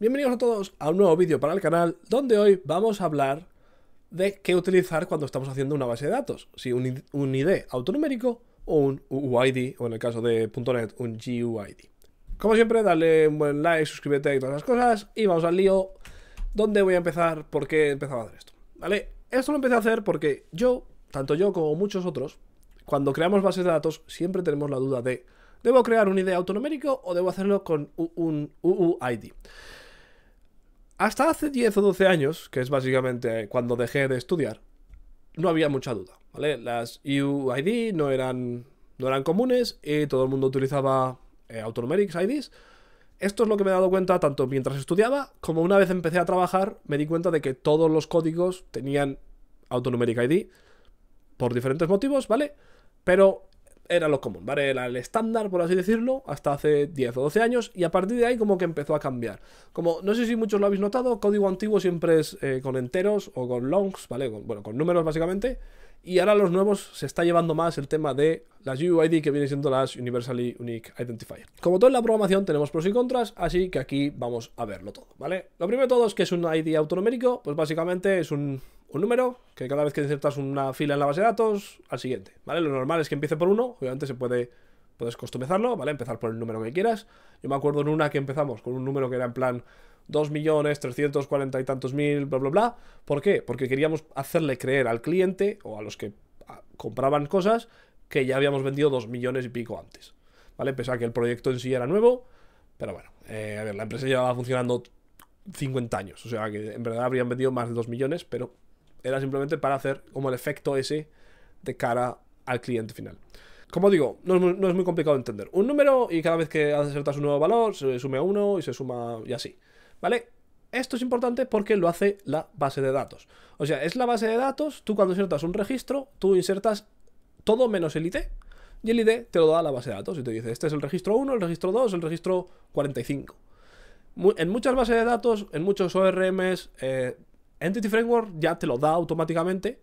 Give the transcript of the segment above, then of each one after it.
Bienvenidos a todos a un nuevo vídeo para el canal donde hoy vamos a hablar de qué utilizar cuando estamos haciendo una base de datos, si un, ID autonumérico o un UUID, o en el caso de .NET, un GUID. Como siempre, dale un buen like, suscríbete y todas las cosas, y vamos al lío. ¿Dónde voy a empezar? ¿Por qué empezaba a hacer esto? ¿Vale? Esto lo empecé a hacer porque yo, tanto yo como muchos otros, cuando creamos bases de datos, siempre tenemos la duda de ¿debo crear un ID autonumérico o debo hacerlo con un UUID? Hasta hace 10 o 12 años, que es básicamente cuando dejé de estudiar, no había mucha duda, ¿vale? Las e UID no eran, no eran comunes y todo el mundo utilizaba eh, Autonumeric IDs. Esto es lo que me he dado cuenta tanto mientras estudiaba como una vez empecé a trabajar, me di cuenta de que todos los códigos tenían Autonumeric ID por diferentes motivos, ¿vale? Pero era lo común, ¿vale? Era el estándar, por así decirlo, hasta hace 10 o 12 años, y a partir de ahí como que empezó a cambiar. Como, no sé si muchos lo habéis notado, código antiguo siempre es eh, con enteros o con longs, ¿vale? bueno, con números básicamente. Y ahora los nuevos se está llevando más el tema de las UUID que viene siendo las Universally Unique Identifier. Como todo en la programación tenemos pros y contras, así que aquí vamos a verlo todo, ¿vale? Lo primero de todo es que es un ID autonomérico, pues básicamente es un, un número que cada vez que insertas una fila en la base de datos, al siguiente, ¿vale? Lo normal es que empiece por uno, obviamente se puede Puedes customizarlo, ¿vale? Empezar por el número que quieras. Yo me acuerdo en una que empezamos con un número que era en plan 2 millones, 340 y tantos mil, bla, bla, bla. ¿Por qué? Porque queríamos hacerle creer al cliente o a los que ah, compraban cosas que ya habíamos vendido 2 millones y pico antes. ¿Vale? Pese a que el proyecto en sí era nuevo, pero bueno, eh, a ver, la empresa ya llevaba funcionando 50 años, o sea que en verdad habrían vendido más de 2 millones, pero era simplemente para hacer como el efecto ese de cara al cliente final como digo, no es, muy, complicado entender. Un número y cada vez que insertas un nuevo valor se sume a uno y se suma y así. ¿Vale? Esto es importante porque lo hace la base de datos. O sea, es la base de datos, tú cuando insertas un registro, tú insertas todo menos el ID. Y el ID te lo da la base de datos y te dice, este es el registro 1, el registro 2, el registro 45. En muchas bases de datos, en muchos ORMs, eh, Entity Framework ya te lo da automáticamente,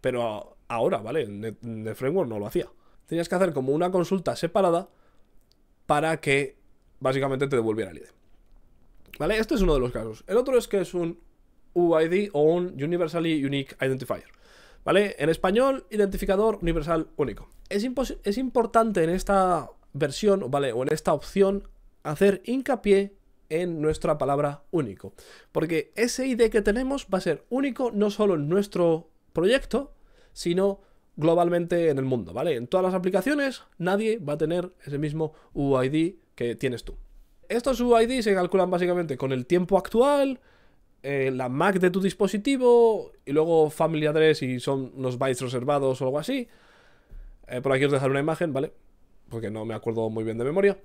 pero ahora, ¿vale? En el framework no lo hacía tenías que hacer como una consulta separada para que básicamente te devolviera el ID. ¿Vale? Este es uno de los casos. El otro es que es un UID o un Universally Unique Identifier. ¿Vale? En español, identificador universal único. Es, es importante en esta versión, ¿vale? O en esta opción, hacer hincapié en nuestra palabra único. Porque ese ID que tenemos va a ser único no solo en nuestro proyecto, sino globalmente en el mundo, ¿vale? En todas las aplicaciones nadie va a tener ese mismo UID que tienes tú. Estos UID se calculan básicamente con el tiempo actual, eh, la MAC de tu dispositivo y luego Family Address y son unos bytes reservados o algo así. Eh, por aquí os dejaré una imagen, ¿vale? Porque no me acuerdo muy bien de memoria.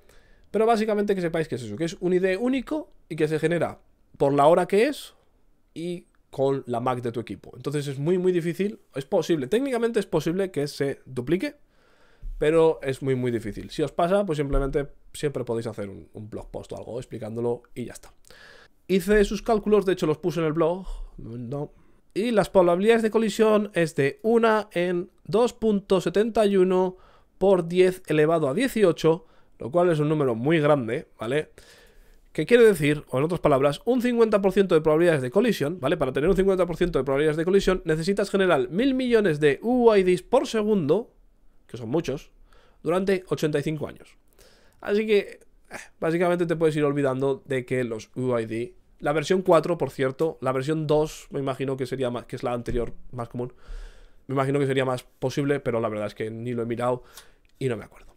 Pero básicamente que sepáis que es eso, que es un ID único y que se genera por la hora que es y con la Mac de tu equipo. Entonces es muy, muy difícil. Es posible, técnicamente es posible que se duplique, pero es muy, muy difícil. Si os pasa, pues simplemente siempre podéis hacer un, blog post o algo explicándolo y ya está. Hice sus cálculos, de hecho los puse en el blog. Y las probabilidades de colisión es de 1 en 2.71 por 10 elevado a 18, lo cual es un número muy grande, ¿vale? vale que quiere decir, o en otras palabras, un 50% de probabilidades de colisión, ¿vale? Para tener un 50% de probabilidades de colisión necesitas generar mil millones de UIDs por segundo, que son muchos, durante 85 años. Así que, eh, básicamente te puedes ir olvidando de que los UID, la versión 4, por cierto, la versión 2, me imagino que sería más, que es la anterior más común, me imagino que sería más posible, pero la verdad es que ni lo he mirado y no me acuerdo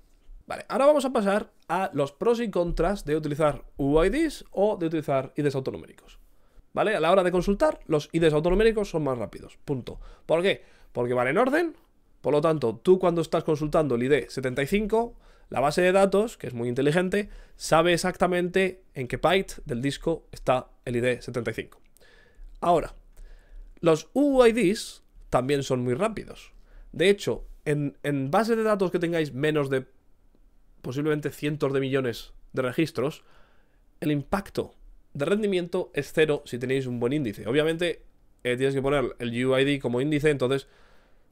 ahora vamos a pasar a los pros y contras de utilizar UIDs o de utilizar IDs autonuméricos. ¿Vale? A la hora de consultar, los IDs autonoméricos son más rápidos. Punto. ¿Por qué? Porque van en orden. Por lo tanto, tú cuando estás consultando el ID 75, la base de datos, que es muy inteligente, sabe exactamente en qué byte del disco está el ID 75. Ahora, los UIDs también son muy rápidos. De hecho, en, en base de datos que tengáis menos de posiblemente cientos de millones de registros, el impacto de rendimiento es cero si tenéis un buen índice. Obviamente eh, tienes que poner el UID como índice, entonces,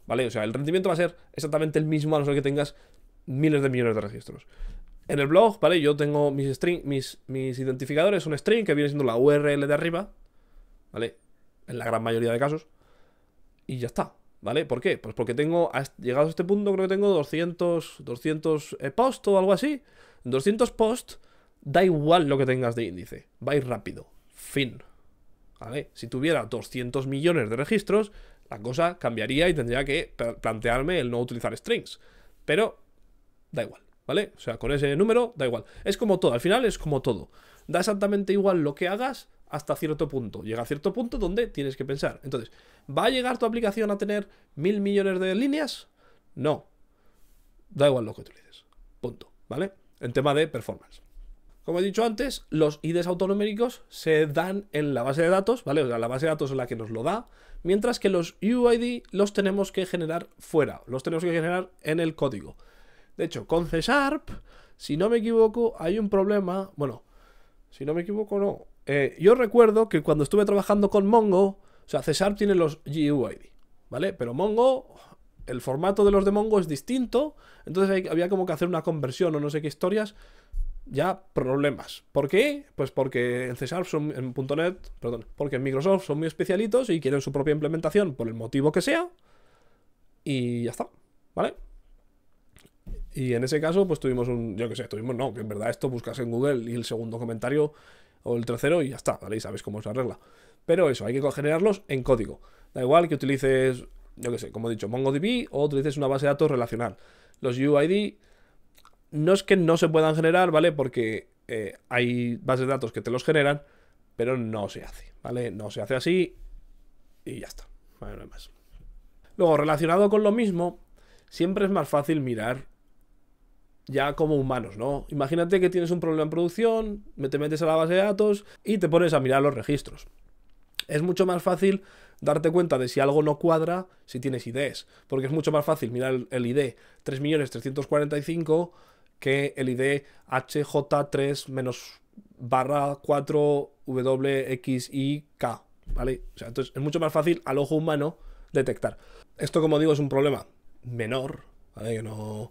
¿vale? O sea, el rendimiento va a ser exactamente el mismo a no ser que tengas miles de millones de registros. En el blog, ¿vale? Yo tengo mis string, mis, mis identificadores, un string que viene siendo la URL de arriba, ¿vale? En la gran mayoría de casos. Y ya está. ¿Vale? ¿Por qué? Pues porque tengo, llegado a este punto, creo que tengo 200, 200 eh, post o algo así. 200 post da igual lo que tengas de índice. Va ir rápido. Fin. ¿Vale? Si tuviera 200 millones de registros, la cosa cambiaría y tendría que plantearme el no utilizar strings. Pero da igual, ¿vale? O sea, con ese número da igual. Es como todo, al final es como todo. Da exactamente igual lo que hagas, hasta cierto punto. Llega a cierto punto donde tienes que pensar. Entonces, ¿va a llegar tu aplicación a tener mil millones de líneas? No. Da igual lo que utilices. Punto. ¿Vale? En tema de performance. Como he dicho antes, los IDs autonómicos se dan en la base de datos, ¿vale? O sea, la base de datos es la que nos lo da, mientras que los UID los tenemos que generar fuera, los tenemos que generar en el código. De hecho, con C Sharp, si no me equivoco, hay un problema, bueno, si no me equivoco, no, eh, yo recuerdo que cuando estuve trabajando con Mongo, o sea, C tiene los GUID, ¿vale? Pero Mongo, el formato de los de Mongo es distinto, entonces había como que hacer una conversión o no sé qué historias, ya problemas. ¿Por qué? Pues porque en C son, en .NET, perdón, porque en Microsoft son muy especialitos y quieren su propia implementación por el motivo que sea, y ya está, ¿vale? Y en ese caso, pues tuvimos un, yo qué sé, tuvimos, no, que en verdad esto buscas en Google y el segundo comentario o el tercero y ya está, ¿vale? Y sabes cómo es la regla. Pero eso, hay que generarlos en código. Da igual que utilices, yo qué sé, como he dicho, MongoDB o utilices una base de datos relacional. Los UID no es que no se puedan generar, ¿vale? Porque eh, hay bases de datos que te los generan, pero no se hace, ¿vale? No se hace así y ya está. Luego, relacionado con lo mismo, siempre es más fácil mirar ya como humanos, ¿no? Imagínate que tienes un problema en producción, te metes a la base de datos y te pones a mirar los registros. Es mucho más fácil darte cuenta de si algo no cuadra si tienes IDs, porque es mucho más fácil mirar el ID 3.345 que el ID HJ3- barra 4WXIK, ¿vale? O sea, entonces es mucho más fácil al ojo humano detectar. Esto, como digo, es un problema menor, ¿vale? Que no,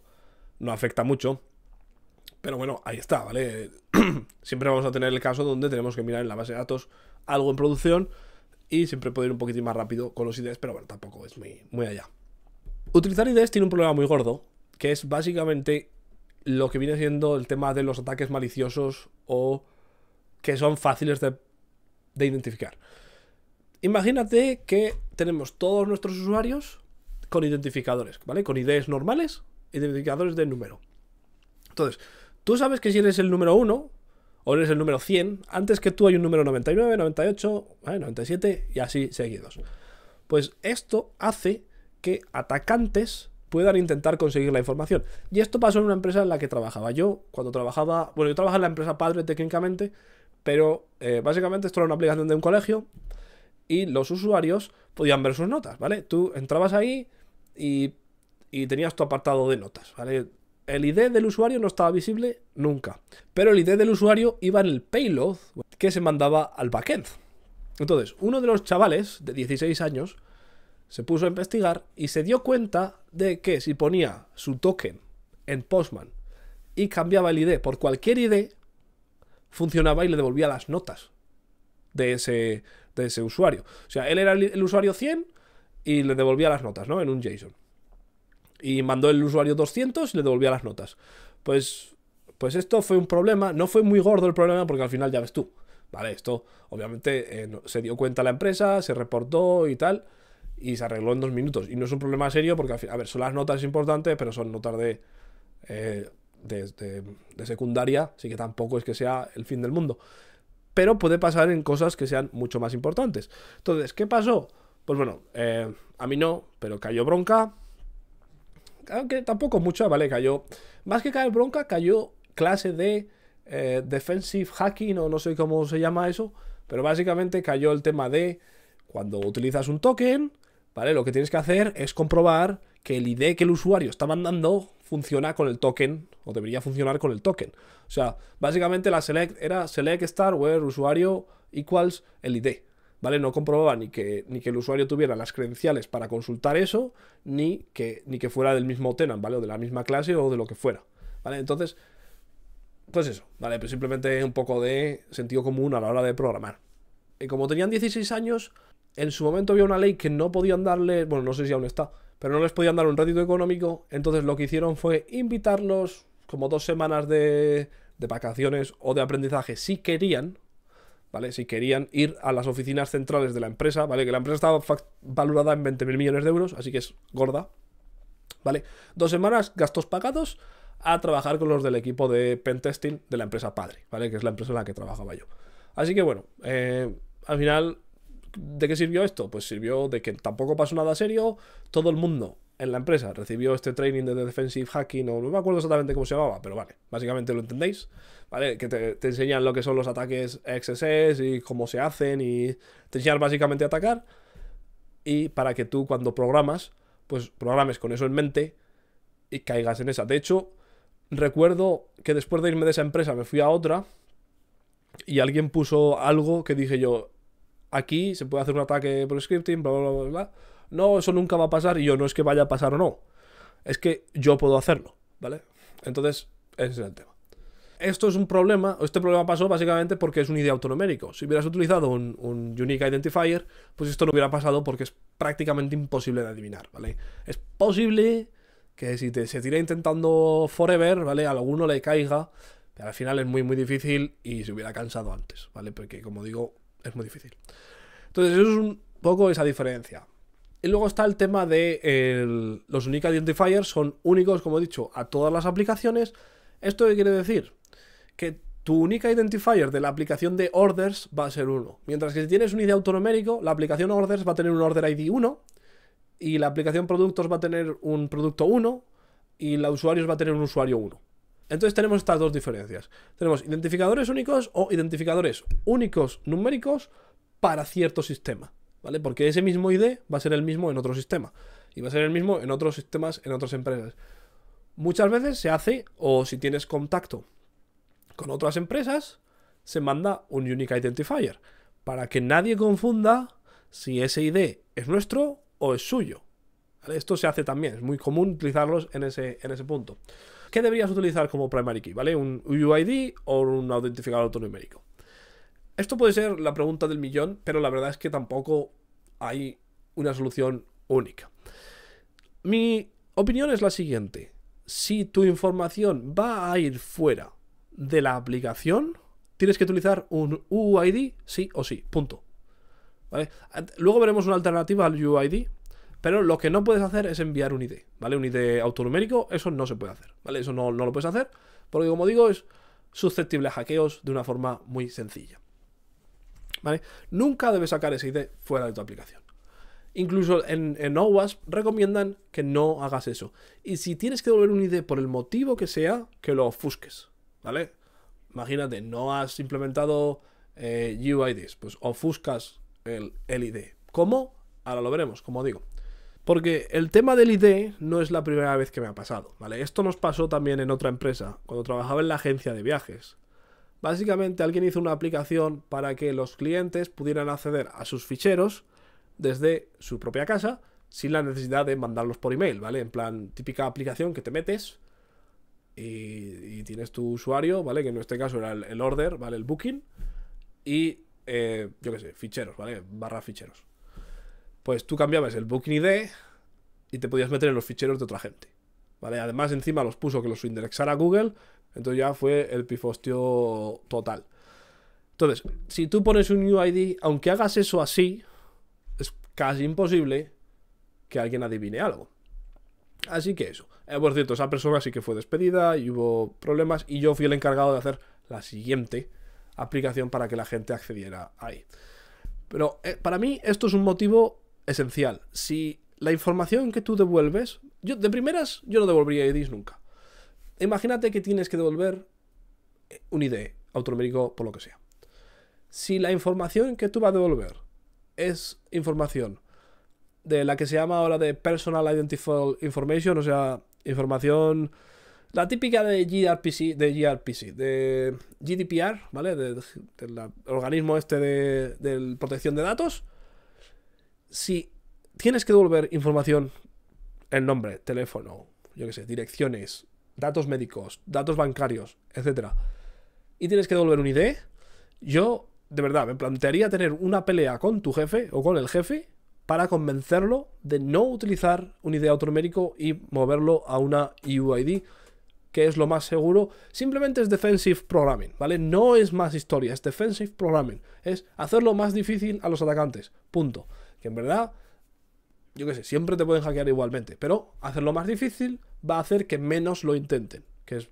no afecta mucho. Pero bueno, ahí está, ¿vale? siempre vamos a tener el caso donde tenemos que mirar en la base de datos algo en producción y siempre puede ir un poquitín más rápido con los IDs, pero bueno, tampoco es muy, muy allá. Utilizar IDs tiene un problema muy gordo, que es básicamente lo que viene siendo el tema de los ataques maliciosos o que son fáciles de, de identificar. Imagínate que tenemos todos nuestros usuarios con identificadores, ¿vale? Con IDs normales identificadores de número. Entonces, tú sabes que si eres el número 1 o eres el número 100, antes que tú hay un número 99, 98, 97 y así seguidos. Pues esto hace que atacantes puedan intentar conseguir la información. Y esto pasó en una empresa en la que trabajaba yo, cuando trabajaba, bueno, yo trabajaba en la empresa padre técnicamente, pero eh, básicamente esto era una aplicación de un colegio y los usuarios podían ver sus notas, ¿vale? Tú entrabas ahí y y tenías tu apartado de notas, ¿vale? El ID del usuario no estaba visible nunca, pero el ID del usuario iba en el payload que se mandaba al backend. Entonces, uno de los chavales de 16 años se puso a investigar y se dio cuenta de que si ponía su token en Postman y cambiaba el ID por cualquier ID, funcionaba y le devolvía las notas de ese, de ese usuario. O sea, él era el, usuario 100 y le devolvía las notas, ¿no? En un JSON. Y mandó el usuario 200 y le devolvía las notas. Pues, pues esto fue un problema. No fue muy gordo el problema porque al final ya ves tú. Vale, esto obviamente eh, se dio cuenta la empresa, se reportó y tal, y se arregló en dos minutos. Y no es un problema serio porque, a ver, son las notas importantes, pero son notas eh, de, de, secundaria, así que tampoco es que sea el fin del mundo. Pero puede pasar en cosas que sean mucho más importantes. Entonces, ¿qué pasó? Pues bueno, eh, a mí no, pero cayó bronca, aunque tampoco mucho, ¿vale? Cayó, más que caer bronca, cayó clase de eh, defensive hacking o no sé cómo se llama eso, pero básicamente cayó el tema de cuando utilizas un token, ¿vale? Lo que tienes que hacer es comprobar que el ID que el usuario está mandando funciona con el token, o debería funcionar con el token. O sea, básicamente la select era select star where usuario equals el ID. ¿vale? No comprobaba ni que, ni que el usuario tuviera las credenciales para consultar eso, ni que, ni que fuera del mismo tenant, ¿vale? O de la misma clase o de lo que fuera, ¿vale? Entonces, pues eso, ¿vale? simplemente un poco de sentido común a la hora de programar. Y como tenían 16 años, en su momento había una ley que no podían darle, bueno, no sé si aún está, pero no les podían dar un rédito económico, entonces lo que hicieron fue invitarlos como dos semanas de, de vacaciones o de aprendizaje si querían, ¿vale? Si querían ir a las oficinas centrales de la empresa, ¿vale? Que la empresa estaba valorada en 20.000 millones de euros, así que es gorda, ¿vale? Dos semanas, gastos pagados, a trabajar con los del equipo de pentesting de la empresa padre, ¿vale? Que es la empresa en la que trabajaba yo. Así que bueno, eh, al final, ¿de qué sirvió esto? Pues sirvió de que tampoco pasó nada serio, todo el mundo en la empresa recibió este training de defensive hacking, o no me acuerdo exactamente cómo se llamaba, pero vale, básicamente lo entendéis, ¿vale? Que te, enseñan lo que son los ataques XSS y cómo se hacen y te enseñan básicamente a atacar y para que tú cuando programas, pues programes con eso en mente y caigas en esa. De hecho, recuerdo que después de irme de esa empresa me fui a otra y alguien puso algo que dije yo, aquí se puede hacer un ataque por scripting, bla, bla, bla no, eso nunca va a pasar, y yo no es que vaya a pasar o no, es que yo puedo hacerlo, ¿vale? Entonces, ese es el tema. Esto es un problema, este problema pasó básicamente porque es un ID autonomérico. Si hubieras utilizado un, un Unique Identifier, pues esto no hubiera pasado porque es prácticamente imposible de adivinar, ¿vale? Es posible que si te, se tira intentando forever, ¿vale? A alguno le caiga, pero al final es muy, muy difícil y se hubiera cansado antes, ¿vale? Porque, como digo, es muy difícil. Entonces, eso es un poco esa diferencia. Y luego está el tema de los Unique Identifiers, son únicos, como he dicho, a todas las aplicaciones. ¿Esto quiere decir? Que tu unique identifier de la aplicación de orders va a ser uno Mientras que si tienes un ID autonomérico, la aplicación orders va a tener un order ID 1 y la aplicación productos va a tener un producto 1 y la usuarios va a tener un usuario 1. Entonces tenemos estas dos diferencias. Tenemos identificadores únicos o identificadores únicos numéricos para cierto sistema. ¿vale? Porque ese mismo ID va a ser el mismo en otro sistema y va a ser el mismo en otros sistemas, en otras empresas. Muchas veces se hace, o si tienes contacto con otras empresas, se manda un Unique Identifier para que nadie confunda si ese ID es nuestro o es suyo. Esto se hace también, es muy común utilizarlos en ese, en ese punto. ¿Qué deberías utilizar como primary key? ¿Vale? ¿Un UUID o un autentificador autonumérico? Esto puede ser la pregunta del millón, pero la verdad es que tampoco hay una solución única. Mi opinión es la siguiente. Si tu información va a ir fuera de la aplicación, tienes que utilizar un UID sí o sí, punto. Luego veremos una alternativa al UID, pero lo que no puedes hacer es enviar un ID, ¿vale? Un ID autonumérico, eso no se puede hacer, ¿vale? Eso no lo puedes hacer, porque como digo, es susceptible a hackeos de una forma muy sencilla. ¿Vale? Nunca debes sacar ese ID fuera de tu aplicación. Incluso en, en OWASP recomiendan que no hagas eso. Y si tienes que devolver un ID por el motivo que sea, que lo ofusques. ¿Vale? Imagínate, no has implementado eh, UIDs, pues ofuscas el, el ID. ¿Cómo? Ahora lo veremos, como digo. Porque el tema del ID no es la primera vez que me ha pasado, ¿vale? Esto nos pasó también en otra empresa, cuando trabajaba en la agencia de viajes. Básicamente alguien hizo una aplicación para que los clientes pudieran acceder a sus ficheros desde su propia casa sin la necesidad de mandarlos por email, ¿vale? En plan, típica aplicación que te metes y, tienes tu usuario, ¿vale? Que en este caso era el, order, ¿vale? El booking y, eh, yo qué sé, ficheros, ¿vale? Barra ficheros. Pues tú cambiabas el booking ID y te podías meter en los ficheros de otra gente. ¿Vale? Además, encima los puso que los indexara Google entonces ya fue el pifostio total. Entonces, si tú pones un UID, aunque hagas eso así, es casi imposible que alguien adivine algo. Así que eso. Eh, por cierto, esa persona sí que fue despedida y hubo problemas y yo fui el encargado de hacer la siguiente aplicación para que la gente accediera ahí. Pero eh, para mí esto es un motivo esencial. Si la información que tú devuelves, yo de primeras yo no devolvería IDs nunca. Imagínate que tienes que devolver eh, un ID autonómico, por lo que sea. Si la información que tú vas a devolver es información de la que se llama ahora de Personal Identifiable Information, o sea, información la típica de gRPC, de GDPR, ¿vale? Del organismo este de, de, protección de datos. Si tienes que devolver información, el nombre, teléfono, yo qué sé, direcciones, datos médicos, datos bancarios, etcétera, Y tienes que devolver un ID. Yo, de verdad, me plantearía tener una pelea con tu jefe o con el jefe para convencerlo de no utilizar un ID automérico y moverlo a una UID, que es lo más seguro. Simplemente es defensive programming, ¿vale? No es más historia, es defensive programming. Es hacerlo más difícil a los atacantes. Punto. Que en verdad yo qué sé, siempre te pueden hackear igualmente, pero hacerlo más difícil va a hacer que menos lo intenten, que es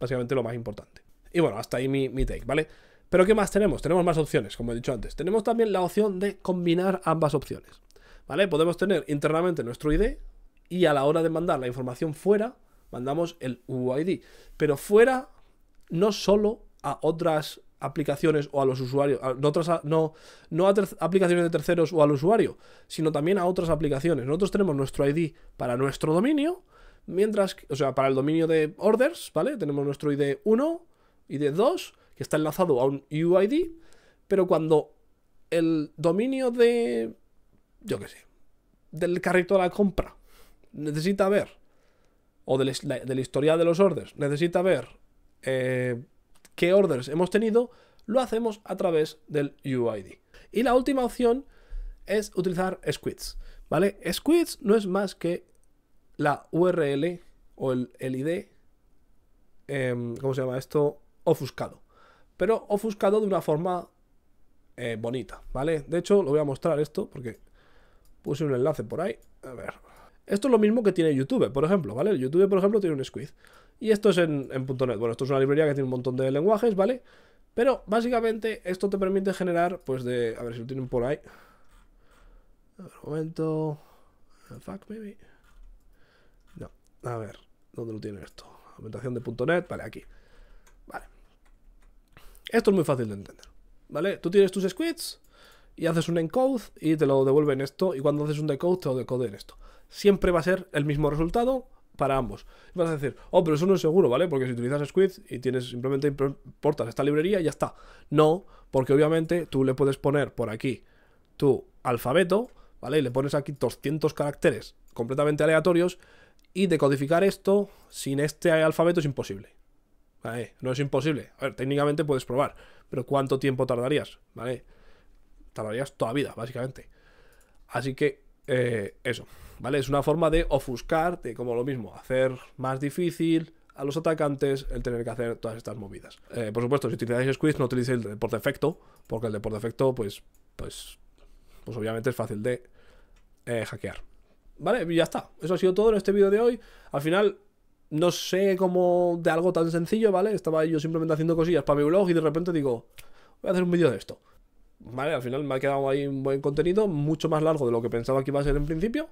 básicamente lo más importante. Y bueno, hasta ahí mi, take, ¿vale? Pero ¿qué más tenemos? Tenemos más opciones, como he dicho antes. Tenemos también la opción de combinar ambas opciones, ¿vale? Podemos tener internamente nuestro ID y a la hora de mandar la información fuera, mandamos el UID, pero fuera no solo a otras aplicaciones o a los usuarios, otras, no, no a aplicaciones de terceros o al usuario, sino también a otras aplicaciones. Nosotros tenemos nuestro ID para nuestro dominio, mientras, que, o sea, para el dominio de orders, ¿vale? Tenemos nuestro ID 1, ID 2, que está enlazado a un UID, pero cuando el dominio de, yo qué sé, del carrito de la compra necesita ver, o de la historia de los orders, necesita ver... Eh, qué orders hemos tenido, lo hacemos a través del UID. Y la última opción es utilizar squids, ¿vale? Squids no es más que la URL o el, ID, em, ¿cómo se llama esto? Ofuscado. Pero ofuscado de una forma eh, bonita, ¿vale? De hecho, lo voy a mostrar esto porque puse un enlace por ahí. A ver, esto es lo mismo que tiene YouTube, por ejemplo, ¿vale? YouTube, por ejemplo, tiene un squid. Y esto es en, .NET. Bueno, esto es una librería que tiene un montón de lenguajes, ¿vale? Pero básicamente esto te permite generar, pues de... A ver si lo tienen por ahí. A ver, un momento. Fuck, maybe. No, a ver. ¿Dónde lo tiene esto? Aumentación de .NET, vale, aquí. Vale. Esto es muy fácil de entender, ¿vale? Tú tienes tus squids y haces un encode y te lo devuelve en esto, y cuando haces un decode te lo decode en esto. Siempre va a ser el mismo resultado para ambos. vas a decir, oh, pero eso no es seguro, ¿vale? Porque si utilizas Squid y tienes simplemente importas esta librería y ya está. No, porque obviamente tú le puedes poner por aquí tu alfabeto, ¿vale? Y le pones aquí 200 caracteres completamente aleatorios y decodificar esto sin este alfabeto es imposible. ¿Vale? No es imposible. A ver, técnicamente puedes probar, pero ¿cuánto tiempo tardarías? ¿Vale? toda vida, básicamente. Así que eh, eso, ¿vale? Es una forma de ofuscar, de como lo mismo, hacer más difícil a los atacantes el tener que hacer todas estas movidas. Eh, por supuesto, si utilizáis Squid, no utilicéis el de por defecto, porque el de por defecto, pues, pues, pues obviamente es fácil de eh, hackear. Vale, y ya está. Eso ha sido todo en este vídeo de hoy. Al final, no sé cómo de algo tan sencillo, ¿vale? Estaba yo simplemente haciendo cosillas para mi blog y de repente digo, voy a hacer un vídeo de esto. Vale, al final me ha quedado ahí un buen contenido, mucho más largo de lo que pensaba que iba a ser en principio.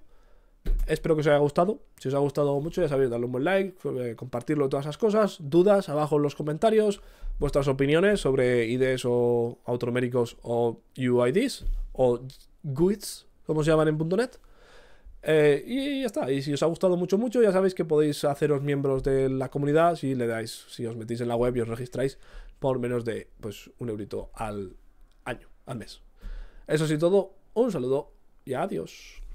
Espero que os haya gustado. Si os ha gustado mucho, ya sabéis, darle un buen like, eh, compartirlo, todas esas cosas. Dudas abajo en los comentarios, vuestras opiniones sobre IDs o automéricos o UIDs o GUIDs, como se llaman en .NET. Eh, y ya está. Y si os ha gustado mucho, mucho, ya sabéis que podéis haceros miembros de la comunidad si le dais, si os metéis en la web y os registráis por menos de pues, un eurito al al mes. Eso sí todo, un saludo y adiós.